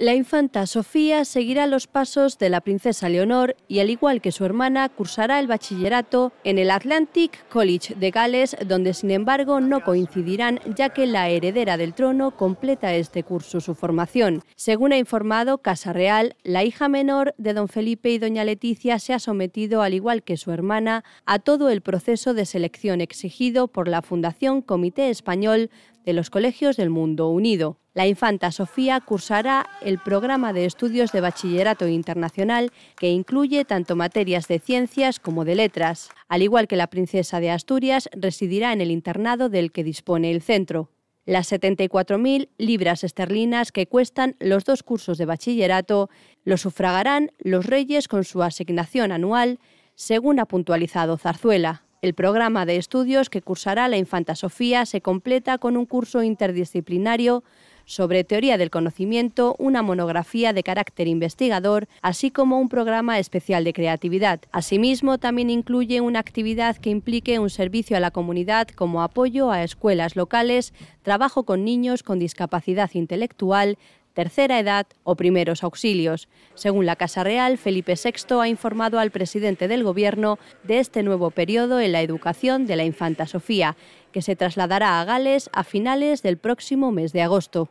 La infanta Sofía seguirá los pasos de la princesa Leonor y, al igual que su hermana, cursará el bachillerato en el Atlantic College de Gales, donde, sin embargo, no coincidirán, ya que la heredera del trono completa este curso su formación. Según ha informado Casa Real, la hija menor de don Felipe y doña Leticia se ha sometido, al igual que su hermana, a todo el proceso de selección exigido por la Fundación Comité Español de los Colegios del Mundo Unido. La infanta Sofía cursará el programa de estudios de bachillerato internacional que incluye tanto materias de ciencias como de letras. Al igual que la princesa de Asturias, residirá en el internado del que dispone el centro. Las 74.000 libras esterlinas que cuestan los dos cursos de bachillerato los sufragarán los reyes con su asignación anual, según ha puntualizado Zarzuela. El programa de estudios que cursará la infanta Sofía se completa con un curso interdisciplinario sobre teoría del conocimiento, una monografía de carácter investigador, así como un programa especial de creatividad. Asimismo, también incluye una actividad que implique un servicio a la comunidad como apoyo a escuelas locales, trabajo con niños con discapacidad intelectual, tercera edad o primeros auxilios. Según la Casa Real, Felipe VI ha informado al presidente del Gobierno de este nuevo periodo en la educación de la infanta Sofía, que se trasladará a Gales a finales del próximo mes de agosto.